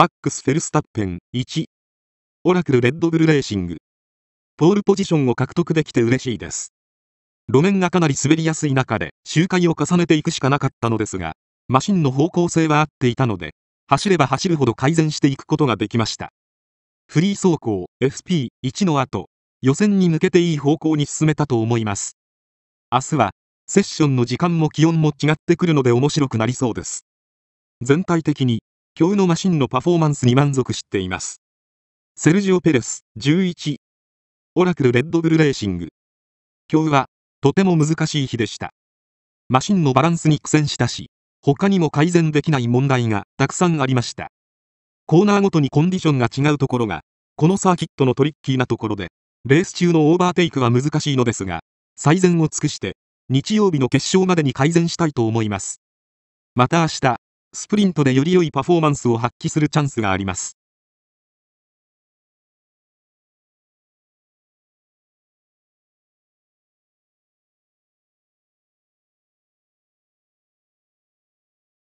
マックス・フェルスタッペン1オラクル・レッドブル・レーシングポールポジションを獲得できて嬉しいです路面がかなり滑りやすい中で周回を重ねていくしかなかったのですがマシンの方向性は合っていたので走れば走るほど改善していくことができましたフリー走行 FP1 の後予選に向けていい方向に進めたと思います明日はセッションの時間も気温も違ってくるので面白くなりそうです全体的に驚異のマシンのパフォーマンスに満足しています。セルジオ・ペレス、11。オラクル・レッドブル・レーシング。今日は、とても難しい日でした。マシンのバランスに苦戦したし、他にも改善できない問題がたくさんありました。コーナーごとにコンディションが違うところが、このサーキットのトリッキーなところで、レース中のオーバーテイクは難しいのですが、最善を尽くして、日曜日の決勝までに改善したいと思います。また明日、スプリントでより良いパフォーマンスを発揮するチャンスがあります。